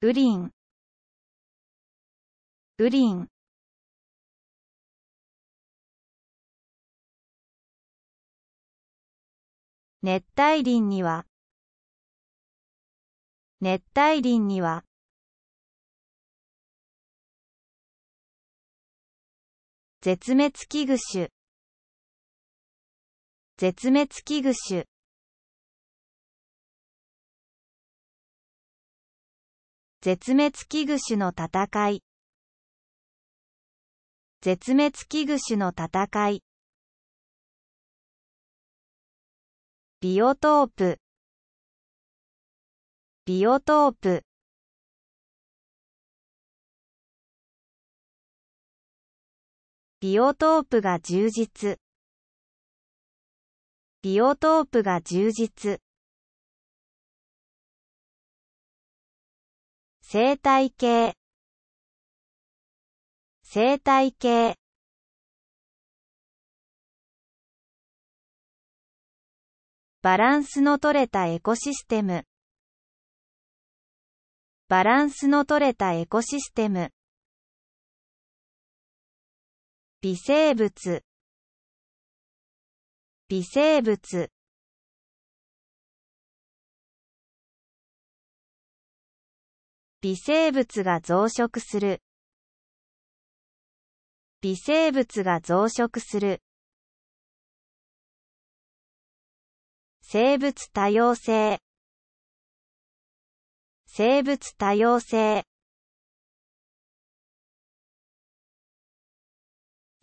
グリーングリーン熱帯林には熱帯林には絶滅危惧種絶滅危惧種絶滅危惧種の戦い絶滅危惧種の戦いビオトープビオトープビオトープが充実ビオトープが充実生態系生態系バランスの取れたエコシステムバランスの取れたエコシステム微生物微生物微生物が増殖する微生物が増殖する生物多様性生物多様性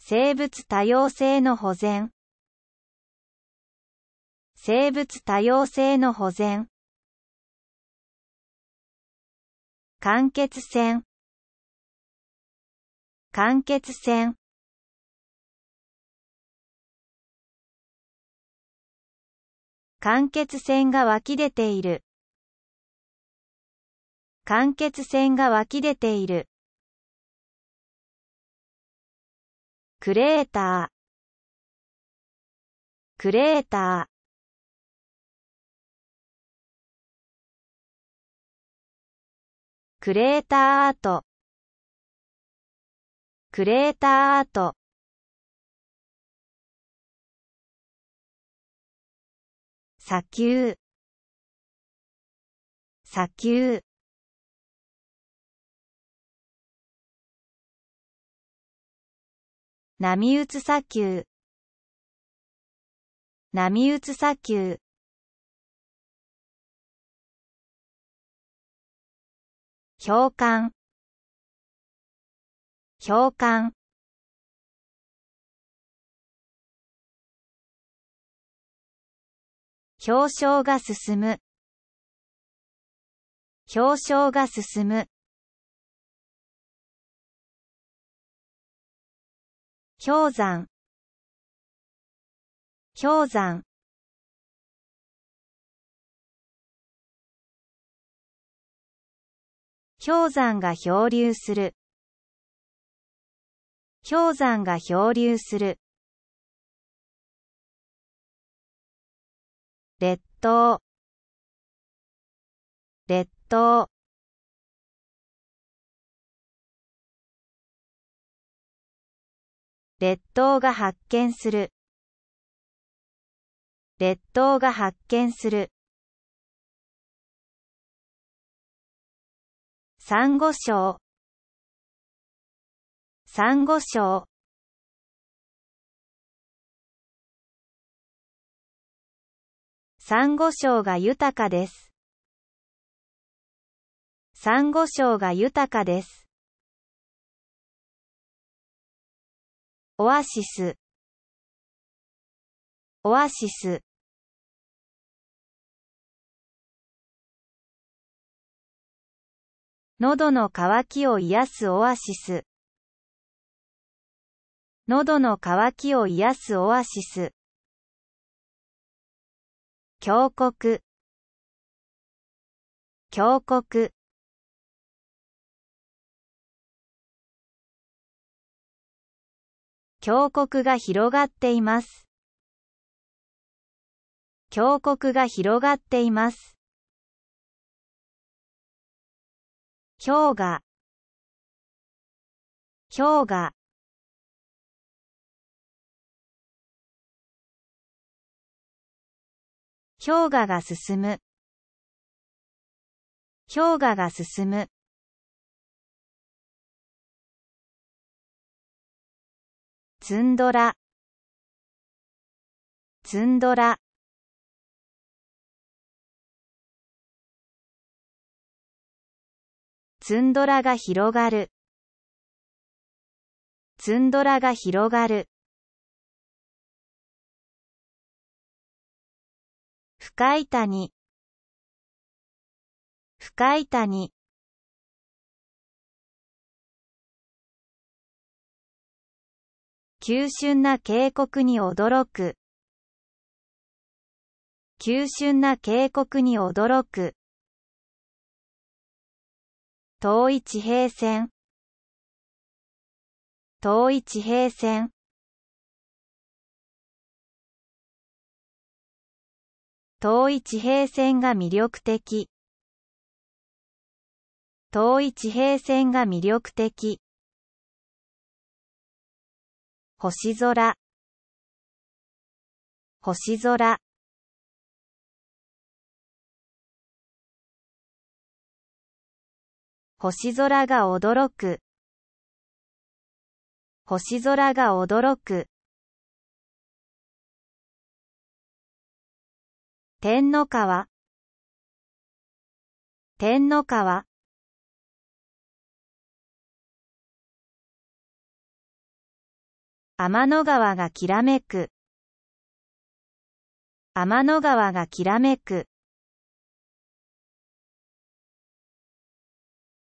生物多様性の保全生物多様性の保全間欠泉間欠泉間欠泉が湧き出ている間欠泉が湧き出ているクレータークレータークレーターアートクレーターアート砂丘砂丘波打つ砂丘波打つ砂丘共感共感表彰が進む表彰が進む氷山氷山氷山が漂流する氷山が漂流する列島列島列島が発見する列島が発見するサンゴ礁サンゴ礁サンゴ礁が豊かです。サンゴ礁が豊かです。オアシスオアシス喉の渇きを癒すオアシス。喉の渇きを癒すオアシス。峡谷。峡谷。峡谷が広がっています。峡谷が広がっています。氷河氷河氷河が進む氷河が進むツンドラツンドラツンドラが広がる。ツンドラが広がる。深い谷。深い谷。急峻な渓谷に驚く。急峻な渓谷に驚く。遠い地平線遠い地平線遠い地平線が魅力的遠い地平線が魅力的星空星空星空が驚く。星空が驚く。天の川天の川天の川がきらめく天の川がきらめく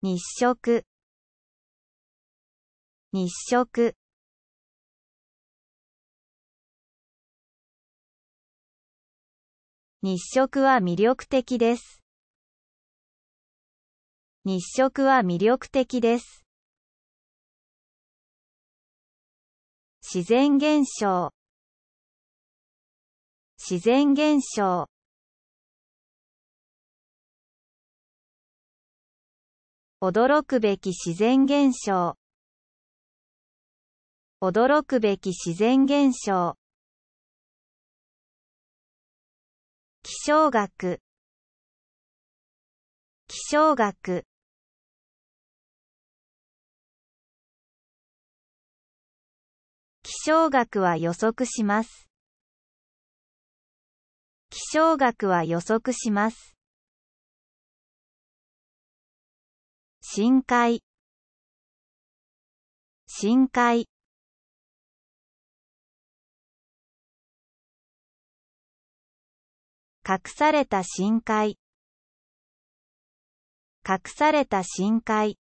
日食日食日食は魅力的です。日食は魅力的です。自然現象自然現象驚くべき自然現象驚くべき自然現象気象学気象学気象学は予測します気象学は予測します深海深海隠された深海隠された深海